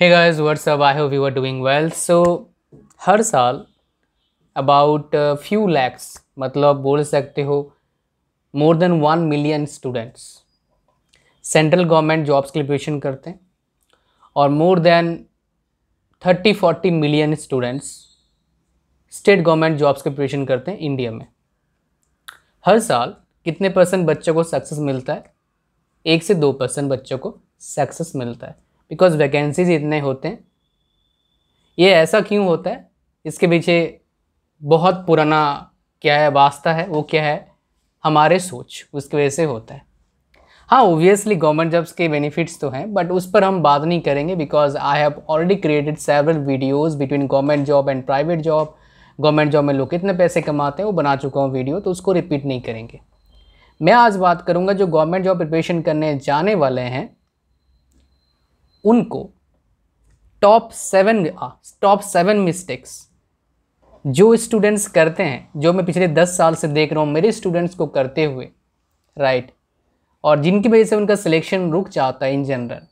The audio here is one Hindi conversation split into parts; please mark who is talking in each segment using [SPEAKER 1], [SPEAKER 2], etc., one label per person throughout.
[SPEAKER 1] Hey guys what's up I hope you are doing well so हर साल अबाउट फ्यू लैक्स मतलब बोल सकते हो more than one million students central government jobs के लिए प्रिपरेशन करते हैं और more than thirty forty million students state government jobs के प्रिपरेशन करते हैं इंडिया में हर साल कितने परसेंट बच्चों को सक्सेस मिलता है एक से दो परसेंट बच्चों को सक्सेस मिलता है बिकॉज वैकेंसीज इतने होते हैं ये ऐसा क्यों होता है इसके पीछे बहुत पुराना क्या है वास्ता है वो क्या है हमारे सोच उसकी वजह से होता है हाँ ओबियसली गवर्नमेंट जॉब्स के बेनिफिट्स तो हैं बट उस पर हम बात नहीं करेंगे because I have already created several videos between government job and private job government job में लोग कितने पैसे कमाते हैं वो बना चुका हूँ वीडियो तो उसको रिपीट नहीं करेंगे मैं आज बात करूँगा जो गवर्नमेंट जॉब प्रिपरेशन करने जाने वाले हैं उनको top seven top seven mistakes जो स्टूडेंट्स करते हैं जो मैं पिछले दस साल से देख रहा हूँ मेरे स्टूडेंट्स को करते हुए राइट और जिनकी वजह से उनका सिलेक्शन रुक जाता है इन जनरल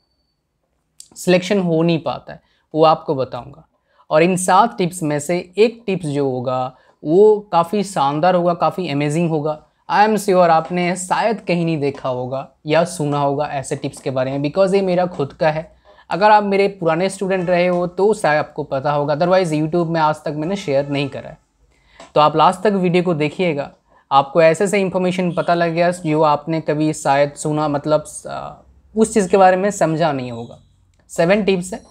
[SPEAKER 1] सिलेक्शन हो नहीं पाता है वो आपको बताऊंगा और इन सात टिप्स में से एक टिप्स जो होगा वो काफ़ी शानदार होगा काफ़ी अमेजिंग होगा आई एम श्योर आपने शायद कहीं नहीं देखा होगा या सुना होगा ऐसे टिप्स के बारे में बिकॉज़ ये मेरा खुद का है अगर आप मेरे पुराने स्टूडेंट रहे हो तो शायद आपको पता होगा अदरवाइज़ यूट्यूब में आज तक मैंने शेयर नहीं करा है तो आप लास्ट तक वीडियो को देखिएगा आपको ऐसे ऐसे इन्फॉर्मेशन पता लग गया जो आपने कभी शायद सुना मतलब उस चीज़ के बारे में समझा नहीं होगा सेवन टिप्स है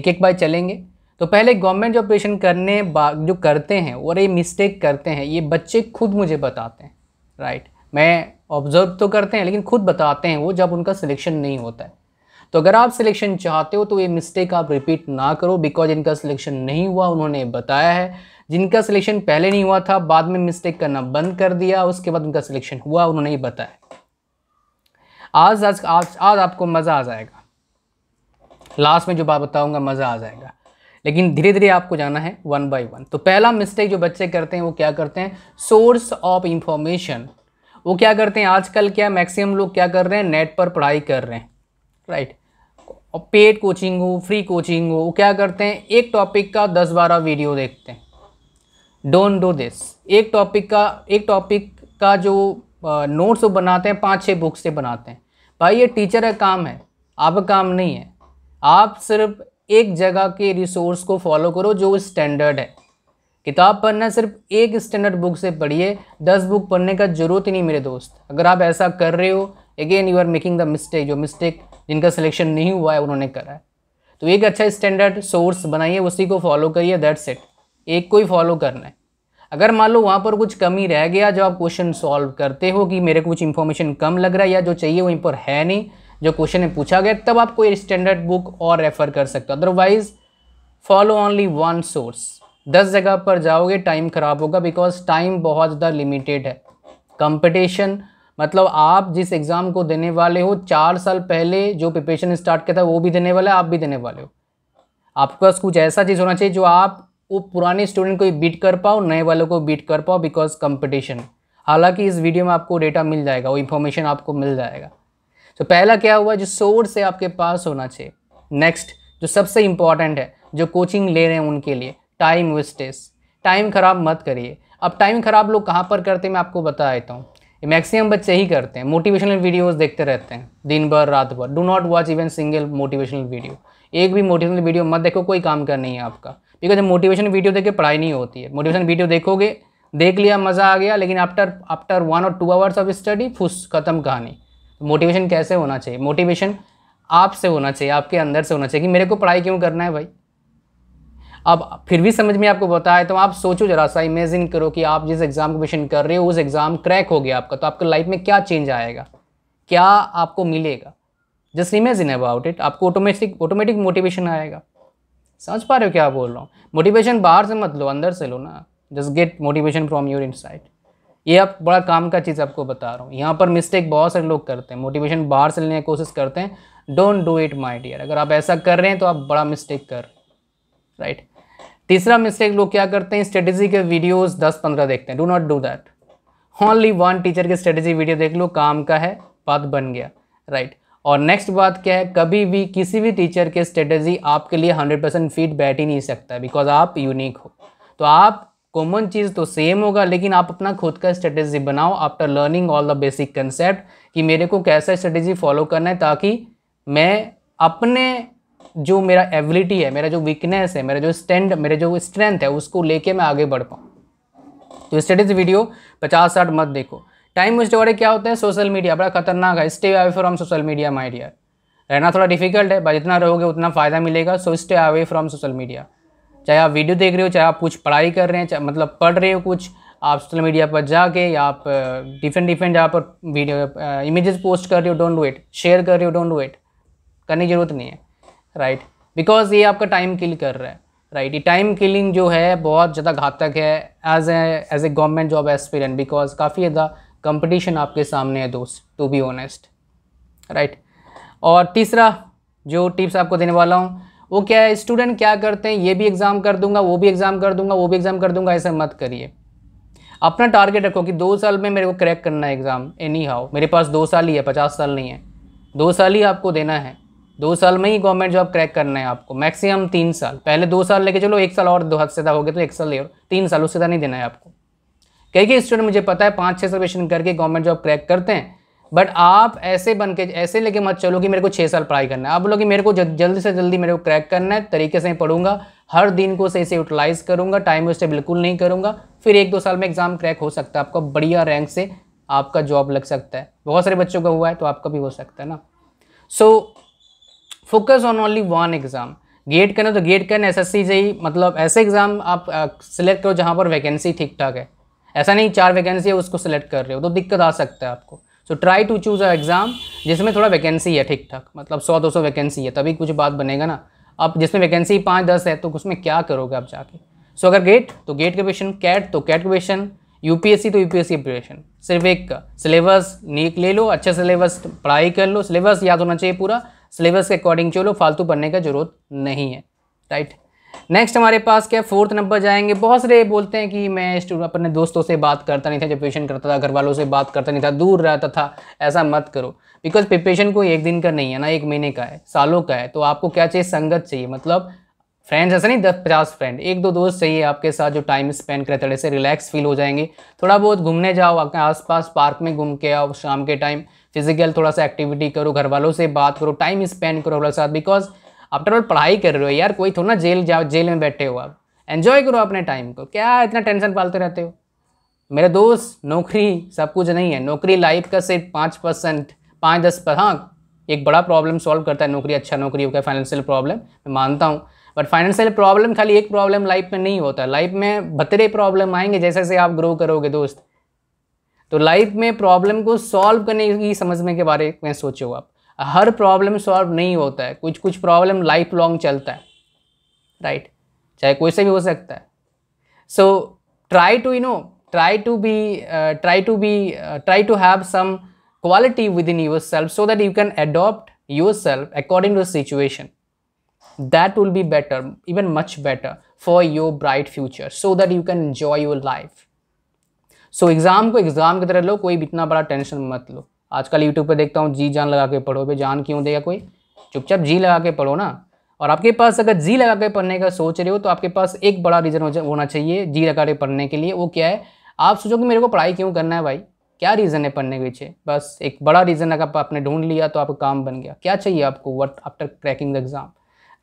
[SPEAKER 1] एक एक बार चलेंगे तो पहले गवर्नमेंट जो ऑपरेशन करने जो करते हैं और ये मिस्टेक करते हैं ये बच्चे खुद मुझे बताते हैं राइट मैं ऑब्ज़र्व तो करते हैं लेकिन खुद बताते हैं वो जब उनका सिलेक्शन नहीं होता है तो अगर आप सिलेक्शन चाहते हो तो ये मिस्टेक आप रिपीट ना करो बिकॉज इनका सिलेक्शन नहीं हुआ उन्होंने बताया है जिनका सिलेक्शन पहले नहीं हुआ था बाद में मिस्टेक करना बंद कर दिया उसके बाद उनका सिलेक्शन हुआ उन्होंने ही बताया आज आज आज, आज आपको मज़ा आ जाएगा लास्ट में जो बात बताऊंगा मज़ा आ जाएगा लेकिन धीरे धीरे आपको जाना है वन बाय वन तो पहला मिस्टेक जो बच्चे करते हैं वो क्या करते हैं सोर्स ऑफ इंफॉर्मेशन वो क्या करते हैं आजकल क्या मैक्सिमम लोग क्या कर रहे हैं नेट पर पढ़ाई कर रहे हैं राइट right. और पेड कोचिंग हो फ्री कोचिंग हो क्या करते हैं एक टॉपिक का दस बारह वीडियो देखते हैं डोंट डो दिस एक टॉपिक का एक टॉपिक का जो नोट्स वो बनाते हैं पाँच छः बुक से बनाते हैं भाई ये टीचर का काम है आपका काम नहीं है आप सिर्फ एक जगह के रिसोर्स को फॉलो करो जो स्टैंडर्ड है किताब पढ़ना सिर्फ एक स्टैंडर्ड बुक से पढ़िए दस बुक पढ़ने का जरूरत ही नहीं मेरे दोस्त अगर आप ऐसा कर रहे हो again you are making the mistake जो मिस्टेक जिनका सिलेक्शन नहीं हुआ है उन्होंने करा है तो एक अच्छा स्टैंडर्ड सोर्स बनाइए उसी को फॉलो करिए दैट्स इट एक को ही फॉलो करना है अगर मान लो वहाँ पर कुछ कमी रह गया जो आप क्वेश्चन सॉल्व करते हो कि मेरे को कुछ इन्फॉर्मेशन कम लग रहा है या जो चाहिए वहीं पर है नहीं जो क्वेश्चन में पूछा गया तब आप कोई स्टैंडर्ड बुक और रेफ़र कर सकते हो otherwise follow only one source दस जगह पर जाओगे टाइम ख़राब होगा बिकॉज टाइम बहुत ज़्यादा लिमिटेड है कंपटीशन मतलब आप जिस एग्ज़ाम को देने वाले हो चार साल पहले जो प्रिपरेशन स्टार्ट किया था वो भी देने वाला है आप भी देने वाले हो आपके पास कुछ ऐसा चीज़ होना चाहिए जो आप वो पुराने स्टूडेंट को ही बीट कर पाओ नए वालों को बीट कर पाओ बिकॉज कंपटीशन हालांकि इस वीडियो में आपको डेटा मिल जाएगा वो इन्फॉर्मेशन आपको मिल जाएगा तो पहला क्या हुआ जो सोर्स है आपके पास होना चाहिए नेक्स्ट जो सबसे इम्पॉर्टेंट है जो कोचिंग ले रहे हैं उनके लिए टाइम वेस्टेज टाइम ख़राब मत करिए अब टाइम ख़राब लोग कहाँ पर करते हैं मैं आपको बता देता हूँ मैक्सिमम बच्चे ही करते हैं मोटिवेशनल वीडियोस देखते रहते हैं दिन भर रात भर do not watch even single motivational video एक भी मोटिवेशनल वीडियो मत देखो कोई काम का नहीं है आपका बिकॉज मोटिवेशन वीडियो देखे पढ़ाई नहीं होती है मोटिवेशन वीडियो देखोगे देख लिया मज़ा आ गया लेकिन आफ्टर आफ्टर वन और टू आवर्स ऑफ स्टडी फुस खत्म कहानी मोटिवेशन कैसे होना चाहिए मोटिवेशन आपसे होना चाहिए आपके अंदर से होना चाहिए कि मेरे को पढ़ाई क्यों करना है भाई अब फिर भी समझ में आपको बताया तो आप सोचो जरा सा इमेजिन करो कि आप जिस एग्ज़ाम को क्वेश्चन कर रहे हो उस एग्ज़ाम क्रैक हो गया आपका तो आपके लाइफ में क्या चेंज आएगा क्या आपको मिलेगा जस्ट इमेजिन अबाउट इट आपको ऑटोमेटिक ऑटोमेटिक मोटिवेशन आएगा समझ पा रहे हो क्या बोल रहा हूँ मोटिवेशन बाहर से मत लो अंदर से लो ना just get motivation from your side ये आप बड़ा काम का चीज़ आपको बता रहा हूँ यहाँ पर मिस्टेक बहुत सारे लोग करते हैं मोटिवेशन बाहर से लेने की कोशिश करते हैं don't do it my dear अगर आप ऐसा कर रहे हैं तो आप बड़ा मिस्टेक कर राइट तीसरा मिस्टेक लोग क्या करते हैं स्ट्रेटेजी के वीडियोस 10-15 देखते हैं do not do that only one teacher के स्ट्रेटेजी वीडियो देख लो काम का है बात बन गया राइट right. और नेक्स्ट बात क्या है कभी भी किसी भी टीचर के स्ट्रेटेजी आपके लिए हंड्रेड परसेंट फिट बैठ ही नहीं सकता बिकॉज आप यूनिक हो तो आप कॉमन चीज़ तो सेम होगा लेकिन आप अपना खुद का स्ट्रेटेजी बनाओ after learning all the basic concept कि मेरे को कैसा स्ट्रेटेजी फॉलो करना है ताकि मैं अपने जो मेरा एबिलिटी है मेरा जो वीकनेस है मेरा जो स्टैंड मेरे जो स्ट्रेंथ है उसको लेके मैं आगे बढ़ पाऊँ तो स्टडीज वीडियो पचास साठ मत देखो टाइम वेस्ट वाले क्या होता है सोशल मीडिया बड़ा खतरनाक है stay away from social media my dear रहना थोड़ा डिफिकल्ट है भाई जितना रहोगे उतना फ़ायदा मिलेगा so stay away from social media चाहे आप वीडियो देख रहे हो चाहे आप कुछ पढ़ाई कर रहे हैं मतलब पढ़ रहे हो कुछ आप सोशल मीडिया पर जाके या आप डिफरेंट डिफरेंट जहाँ पर वीडियो इमेजेस पोस्ट कर रहे हो डोंट डू इट शेयर कर रहे हो डोंट डू इट करने की जरूरत नहीं है राइट बिकॉज ये आपका टाइम किल कर रहा है राइट ये टाइम किलिंग जो है बहुत ज़्यादा घातक है as as a government job experience because काफ़ी ज़्यादा कंपटीशन आपके सामने है दोस्त टू बी ऑनेस्ट राइट और तीसरा जो टिप्स आपको देने वाला हूँ वो क्या है स्टूडेंट क्या करते हैं ये भी एग्ज़ाम कर दूंगा वो भी एग्ज़ाम कर दूंगा वो भी एग्ज़ाम कर दूंगा ऐसा मत करिए अपना टारगेट रखो कि दो साल में मेरे को क्रैक करना है एग्ज़ाम एनी हाउ मेरे पास दो साल ही है पचास साल नहीं है दो साल ही आपको देना है दो साल में ही गवर्नमेंट जॉब क्रैक करना है आपको मैक्सिमम तीन साल पहले दो साल लेके चलो एक साल और दो हद से हो गया तो एक साल और तीन साल उससे नहीं देना है आपको कई कई स्टूडेंट मुझे पता है पाँच छः क्वेश्चन करके गवर्नमेंट जॉब क्रैक करते हैं बट आप ऐसे बन के ऐसे लेके मत चलो कि मेरे को छः साल पढ़ाई करना है आप बोलोगे मेरे को जल्दी से जल्दी मेरे को क्रैक करना है तरीके से पढ़ूंगा हर दिन को सही से यूटिलाइज करूंगा टाइम वेस्ट बिल्कुल नहीं करूंगा फिर एक दो साल में एग्ज़ाम क्रैक हो सकता है आपका बढ़िया रैंक से आपका जॉब लग सकता है बहुत सारे बच्चों का हुआ है तो आपका भी हो सकता है ना so so, focus on only one exam GATE करें तो गेट करें एस एस मतलब ऐसे एग्ज़ाम आप सिलेक्ट करो जहाँ पर वैकेंसी ठीक ठाक है ऐसा नहीं चार वैकेंसी है उसको सिलेक्ट कर रहे हो तो दिक्कत आ सकता है आपको so try to choose a exam जिसमें थोड़ा वैकेंसी है ठीक ठाक मतलब सौ दो सौ वैकेंसी है तभी कुछ बात बनेगा ना आप जिसमें वैकेंसी पाँच दस है तो उसमें क्या करोगे आप जाके सो so, अगर गेट तो गेट का क्वेश्चन कैट तो कैट का क्वेश्चन सी तो सी प्रिपरेशन सिर्फ एक का सिलेबस नीक ले लो अच्छे सिलेबस पढ़ाई कर लो सिलेबस याद होना चाहिए पूरा सिलेबस के अकॉर्डिंग चलो फालतू पढ़ने का जरूरत नहीं है राइट नेक्स्ट हमारे पास क्या फोर्थ नंबर जाएंगे बहुत सारे बोलते हैं कि मैं स्टूडेंट अपने दोस्तों से बात करता नहीं था जब पेशेंट करता था घर वालों से बात करता नहीं था दूर रहता था ऐसा मत करो बिकॉज प्रिपेशन कोई एक दिन का नहीं है ना एक महीने का है सालों का है तो आपको क्या चाहिए संगत चाहिए मतलब फ्रेंड्स ऐसा नहीं दस पचास फ्रेंड एक दो दोस्त चाहिए आपके साथ जो टाइम स्पेंड करें थोड़े से रिलैक्स फील हो जाएंगे थोड़ा बहुत घूमने जाओ आपके आसपास पार्क में घूम के आओ शाम के टाइम फिजिकल थोड़ा सा एक्टिविटी करो घर वालों से बात करो टाइम स्पेंड करो थोड़ा सा बिकॉज आफ्टर ऑल पढ़ाई कर रहे हो यार कोई थोड़ा ना जेल जाओ जेल में बैठे हो आप एन्जॉय करो अपने टाइम को क्या इतना टेंशन पालते रहते हो मेरे दोस्त नौकरी सब कुछ नहीं है नौकरी लाइफ का सिर्फ पाँच परसेंट पाँच दस पर हाँ एक बड़ा प्रॉब्लम सॉल्व करता है नौकरी अच्छा नौकरी होगा फाइनेंशियल प्रॉब्लम मैं मानता हूँ बट फाइनेंशियल प्रॉब्लम खाली एक प्रॉब्लम लाइफ में नहीं होता लाइफ में बतरे प्रॉब्लम आएंगे जैसे जैसे आप ग्रो करोगे दोस्त तो लाइफ में प्रॉब्लम को सॉल्व करने की समझने के बारे में सोचो आप हर प्रॉब्लम सॉल्व नहीं होता है कुछ कुछ प्रॉब्लम लाइफ लॉन्ग चलता है राइट right? चाहे कोई से भी हो सकता है so try to you know try to be try to be try to have some quality within yourself so that you can adopt yourself according to situation that will be better even much better for your bright future so that you can enjoy your life so exam को एग्ज़ाम की तरह लो कोई भी इतना बड़ा टेंशन मत लो आजकल यूट्यूब पर देखता हूँ जी जान लगा के पढ़ो भाई जान क्यों देगा कोई चुपचाप जी लगा के पढ़ो ना और आपके पास अगर जी लगा के पढ़ने का सोच रहे हो तो आपके पास एक बड़ा रीज़न होना चाहिए जी लगा के पढ़ने के लिए वो क्या है आप सोचो कि मेरे को पढ़ाई क्यों करना है भाई क्या रीज़न है पढ़ने के पीछे बस एक बड़ा रीज़न अगर आपने ढूंढ लिया तो आपका काम बन गया क्या चाहिए आपको what after cracking the exam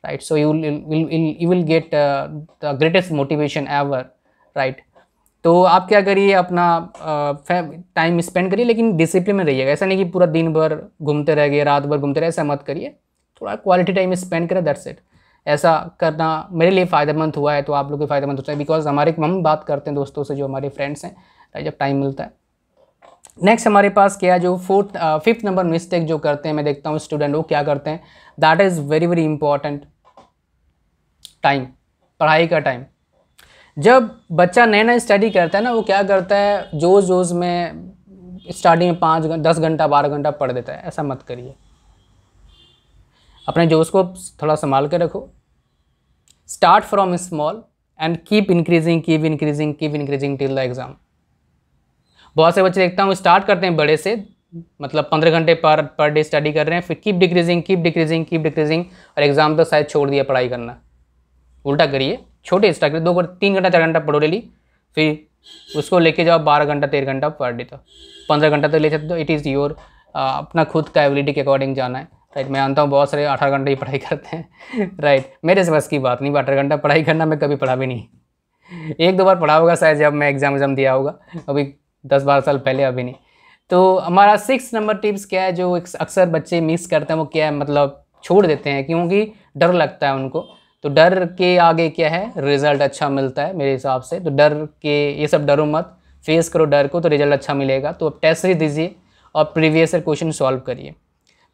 [SPEAKER 1] right so you will you will get the greatest motivation ever right तो आप क्या करिए अपना टाइम स्पेंड करिए लेकिन डिसिप्लिन में रहिएगा ऐसा नहीं कि पूरा दिन भर घूमते रह गए रात भर घूमते रहे ऐसा मत करिए थोड़ा क्वालिटी टाइम स्पेंड करें दैट्स इट ऐसा करना मेरे लिए फ़ायदेमंद हुआ है तो आप लोग भी फ़ायदेमंद होता है बिकॉज हमारे हम बात करते हैं दोस्तों से जो हमारे फ्रेंड्स हैं जब टाइम मिलता है नेक्स्ट हमारे पास क्या जो फोर्थ फिफ्थ नंबर मिस्टेक जो करते हैं मैं देखता हूँ स्टूडेंट वो क्या करते हैं that is very very important time पढ़ाई का टाइम जब बच्चा नया नया स्टडी करता है ना वो क्या करता है जोश जोश में स्टार्टिंग में पाँच दस घंटा बारह घंटा पढ़ देता है ऐसा मत करिए अपने जोश को थोड़ा संभाल के रखो start from small and keep increasing keep increasing keep increasing till the exam बहुत से बच्चे देखता हूँ स्टार्ट करते हैं बड़े से मतलब पंद्रह घंटे पर पर डे स्टडी कर रहे हैं फिर keep decreasing keep decreasing keep decreasing और एग्ज़ाम तो शायद छोड़ दिया पढ़ाई करना उल्टा करिए छोटे स्टॉक दो घंटा तीन घंटा चार घंटा पढ़ो डेली फिर उसको लेके जाओ बारह घंटा तेरह घंटा पर डे तो पंद्रह घंटा तो ले सकते हो इट इज़ योर अपना खुद का एबिलिटी के अकॉर्डिंग जाना है राइट मैं जानता हूँ बहुत सारे अठारह घंटे ही पढ़ाई करते हैं राइट मेरे से बस की बात नहीं अठारह घंटा पढ़ाई करना मैं कभी पढ़ा भी नहीं एक दो बार पढ़ा होगा शायद जब मैं एग्ज़ाम एग्ज़ाम दिया होगा अभी दस बारह साल पहले अभी नहीं तो हमारा सिक्स नंबर टिप्स क्या है जो अक्सर बच्चे मिस करते हैं वो क्या है मतलब छोड़ देते हैं क्योंकि डर लगता है उनको तो डर के आगे क्या है रिजल्ट अच्छा मिलता है मेरे हिसाब से तो डर के ये सब डरो मत फेस करो डर को तो रिजल्ट अच्छा मिलेगा तो अब टेस्ट ही दीजिए और प्रीवियस ईयर क्वेश्चन सॉल्व करिए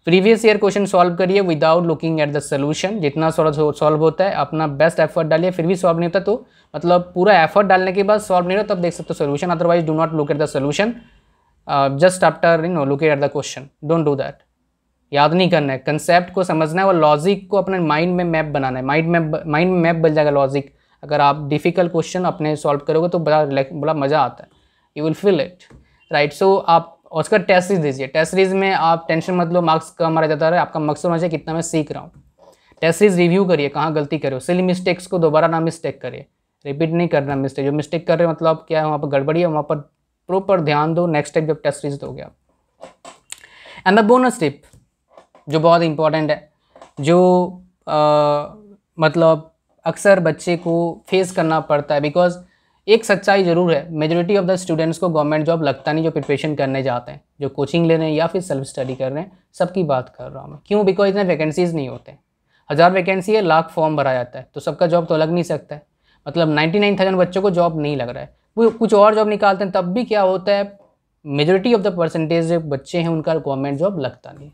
[SPEAKER 1] प्रीवियस ईयर क्वेश्चन सॉल्व करिए without looking at the solution जितना सॉल्व होता है अपना बेस्ट एफर्ट डालिए फिर भी सॉल्व नहीं होता तो मतलब पूरा एफर्ट डालने के बाद सॉल्व नहीं होता तब देख सकते हो solution otherwise do not look at the solution just after you know look at the question don't do that याद नहीं करना है कंसेप्ट को समझना है और लॉजिक को अपने माइंड में मैप बनाना है माइंड मैप माइंड में मैप बन जाएगा लॉजिक अगर आप डिफ़िकल्ट क्वेश्चन अपने सॉल्व करोगे तो बड़ा बड़ा मज़ा आता है you will feel it right so आप उसका टेस्ट सीरीज दीजिए टेस्ट सीरीज में आप टेंशन मत लो मार्क्स कम आ जाता है आपका मकसद होना चाहिए कितना मैं सीख रहा हूँ टेस्ट सीरीज रिव्यू करिए कहाँ गलती करो सिली मिस्टेक्स को दोबारा ना मिस्टेक करिए रिपीट नहीं करना मिस्टेक जो मिस्टेक कर रहे हो मतलब क्या है वहाँ पर गड़बड़ी है वहाँ पर प्रॉपर ध्यान दो नेक्स्ट टाइम जब टेस्ट सीरीज दोगे आप एंड द बोनस टिप जो बहुत इम्पोर्टेंट है जो आ, मतलब अक्सर बच्चे को फेस करना पड़ता है बिकॉज एक सच्चाई ज़रूर है मेजोरिटी ऑफ द स्टूडेंट्स को गवर्नमेंट जॉब लगता नहीं जो प्रिपरेशन करने जाते हैं जो कोचिंग ले रहे हैं या फिर सेल्फ स्टडी कर रहे हैं सबकी बात कर रहा हूँ मैं क्यों बिकॉज इतने वैकेंसीज़ नहीं होते हज़ार वैकेंसी है लाख फॉर्म भरा जाता है तो सबका जॉब तो लग नहीं सकता है मतलब थाउजेंड बच्चों को जॉब नहीं लग रहा है वो कुछ और जॉब निकालते हैं तब भी क्या होता है मेजोरिटी ऑफ द परसेंटेज बच्चे हैं उनका गवर्नमेंट जॉब लगता नहीं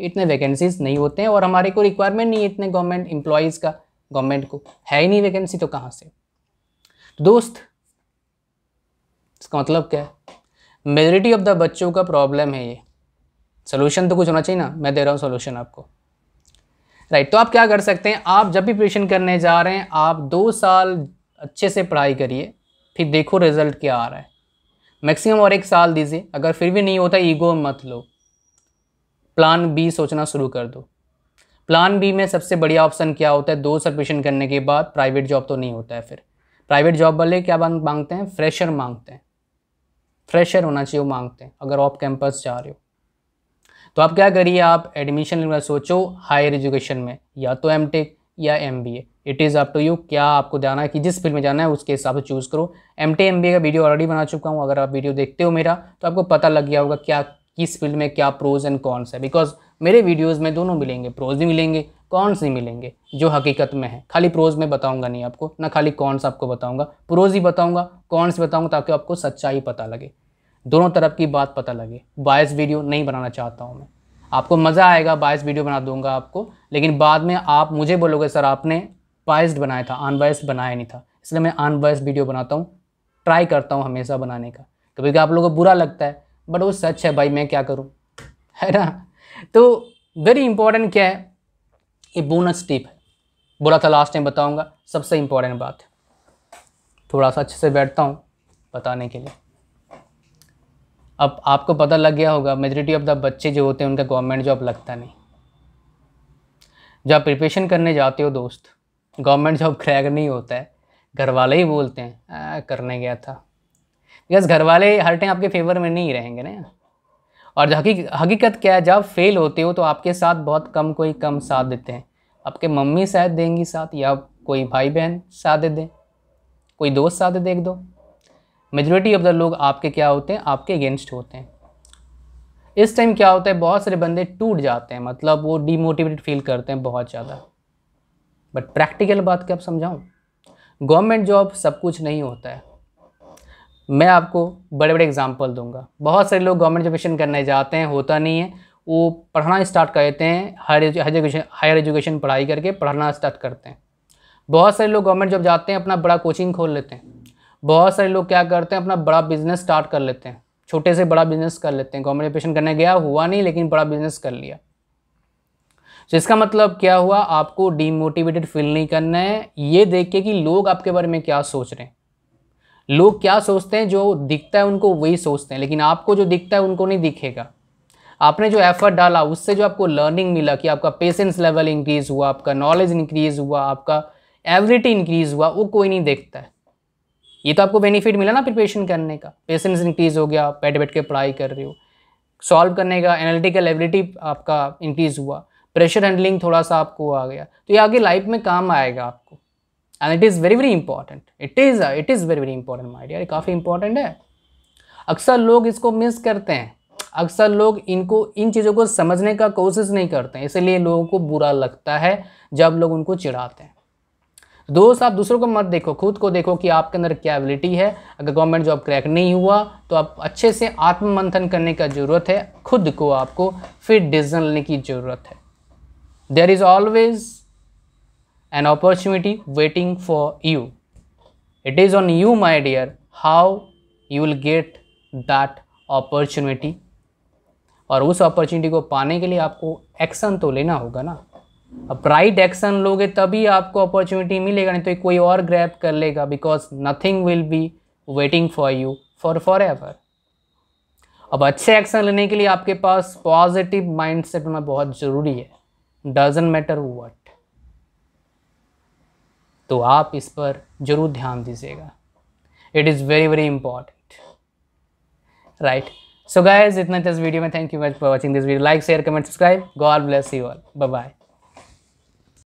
[SPEAKER 1] इतने वैकेंसीज नहीं होते हैं और हमारे को रिक्वायरमेंट नहीं है इतने गवर्नमेंट एम्प्लॉयज़ का गवर्नमेंट को है ही नहीं वैकेंसी तो कहाँ से तो दोस्त इसका मतलब क्या है मेजोरिटी ऑफ द बच्चों का प्रॉब्लम है ये सोल्यूशन तो कुछ होना चाहिए ना मैं दे रहा हूँ सोल्यूशन आपको राइट तो आप क्या कर सकते हैं आप जब भी प्रिपरेशन करने जा रहे हैं आप दो साल अच्छे से पढ़ाई करिए फिर देखो रिजल्ट क्या आ रहा है मैक्सिमम और एक साल दीजिए अगर फिर भी नहीं होता ईगो मत लो प्लान बी सोचना शुरू कर दो प्लान बी में सबसे बढ़िया ऑप्शन क्या होता है दो सर्विशन करने के बाद प्राइवेट जॉब तो नहीं होता है फिर प्राइवेट जॉब वाले क्या मांगते हैं फ्रेशर मांगते हैं फ्रेशर होना चाहिए वो मांगते हैं अगर आप कैंपस जा रहे हो तो आप क्या करिए आप एडमिशन लेने सोचो हायर एजुकेशन में या तो एम या M it is up to you क्या आपको जाना है कि जिस फील्ड में जाना है उसके हिसाब से चूज़ करो एम टी का वीडियो ऑलरेडी बना चुका हूँ अगर आप वीडियो देखते हो मेरा तो आपको पता लग गया होगा क्या किस फील्ड में क्या प्रोज एंड कॉन्स है बिकॉज मेरे वीडियोस में दोनों मिलेंगे प्रोज भी मिलेंगे कॉन्स नहीं मिलेंगे जो हकीकत में है खाली प्रोज में बताऊंगा नहीं आपको ना खाली कॉन्स आपको बताऊंगा प्रोज ही बताऊंगा कॉन्स बताऊंगा ताकि आपको सच्चाई पता लगे दोनों तरफ की बात पता लगे बायस वीडियो नहीं बनाना चाहता हूँ मैं आपको मज़ा आएगा बायस वीडियो बना दूंगा आपको लेकिन बाद में आप मुझे बोलोगे सर आपने बायस्ड बनाया था अनबायस्ड बनाया नहीं था इसलिए मैं अनबायस्ड वीडियो बनाता हूँ ट्राई करता हूँ हमेशा बनाने का कभी कभी आप लोगों को बुरा लगता है बट वो सच है भाई मैं क्या करूँ है ना तो वेरी इंपॉर्टेंट क्या है ये बोनस टिप है बोला था लास्ट टाइम बताऊँगा सबसे इंपॉर्टेंट बात है थोड़ा सा अच्छे से बैठता हूँ बताने के लिए अब आपको पता लग गया होगा मेजोरिटी ऑफ द बच्चे जो होते हैं उनका गवर्नमेंट जॉब लगता नहीं जब आप प्रिपरेशन करने जाते हो दोस्त गवर्नमेंट जॉब क्रैक नहीं होता है घर वाले ही बोलते हैं आ, करने गया था बिकॉज घर वाले हर टाइम आपके फेवर में नहीं रहेंगे ना और हकी हकीकत क्या है जब फेल होते हो तो आपके साथ बहुत कम कोई कम साथ देते हैं आपके मम्मी शायद देंगी साथ या कोई भाई बहन साथ दे दें कोई दोस्त साथ दे दो मेजोरिटी ऑफ द लोग आपके क्या होते हैं आपके अगेंस्ट होते हैं इस टाइम क्या होता है बहुत सारे बंदे टूट जाते हैं मतलब वो डीमोटिवेटेड फील करते हैं बहुत ज़्यादा बट प्रैक्टिकल बात क्या आप समझाऊँ गवर्नमेंट जॉब सब कुछ नहीं होता है मैं आपको बड़े बड़े एग्जाम्पल दूंगा बहुत सारे लोग गवर्नमेंट एजुकेशन करने जाते हैं होता नहीं है वो पढ़ना स्टार्ट कर देते हैं हायर एजुकेशन हायर एजुकेशन पढ़ाई करके पढ़ना स्टार्ट करते हैं बहुत सारे लोग गवर्नमेंट जॉब जाते हैं अपना बड़ा कोचिंग खोल लेते हैं बहुत सारे लोग क्या करते हैं अपना बड़ा बिजनेस स्टार्ट कर लेते हैं छोटे से बड़ा बिजनेस कर लेते हैं गवर्नमेंट एजुकेशन करने गया हुआ नहीं लेकिन बड़ा बिजनेस कर लिया तो इसका मतलब क्या हुआ आपको डीमोटिवेटेड फील नहीं करना है ये देख के कि लोग आपके बारे में क्या सोच रहे हैं लोग क्या सोचते हैं जो दिखता है उनको वही सोचते हैं लेकिन आपको जो दिखता है उनको नहीं दिखेगा आपने जो एफर्ट डाला उससे जो आपको लर्निंग मिला कि आपका पेशेंस लेवल इंक्रीज हुआ आपका नॉलेज इंक्रीज हुआ आपका एवरिटी इंक्रीज हुआ वो कोई नहीं देखता है ये तो आपको बेनिफिट मिला ना प्रिपरेशन करने का पेशेंस इंक्रीज हो गया बैठ बैठ के पढ़ाई कर रहे हो सॉल्व करने का एनालिटिकल एबिलिटी आपका इंक्रीज हुआ प्रेशर हैंडलिंग थोड़ा सा आपको आ गया तो ये आगे लाइफ में काम आएगा आपको and it is very very important it is it is very very important my dear काफ़ी important है अक्सर लोग इसको मिस करते हैं अक्सर लोग इनको इन चीज़ों को समझने का कोशिश नहीं करते हैं इसलिए लोगों को बुरा लगता है जब लोग उनको चिढ़ाते हैं दोस्त आप दूसरों को मत देखो खुद को देखो कि आपके अंदर क्या एबिलिटी है अगर गवर्नमेंट जॉब क्रैक नहीं हुआ तो आप अच्छे से आत्म मंथन करने का ज़रूरत है खुद को आपको फिर डिसीजन लेने की ज़रूरत है there is always an opportunity waiting for you. It is on you, my dear, how you will get that opportunity. और उस अपॉर्चुनिटी को पाने के लिए आपको एक्शन तो लेना होगा ना अब राइट एक्शन लोगे तभी आपको अपॉर्चुनिटी मिलेगा नहीं तो कोई और ग्रैप कर लेगा because nothing will be waiting for you for forever अब अच्छे एक्शन लेने के लिए आपके पास पॉजिटिव माइंडसेट होना बहुत ज़रूरी है डजेंट मैटर वट तो आप इस पर ज़रूर ध्यान दीजिएगा it is very very important right so guys इतना इस वीडियो में thank you much for watching this video like share comment subscribe God bless you all bye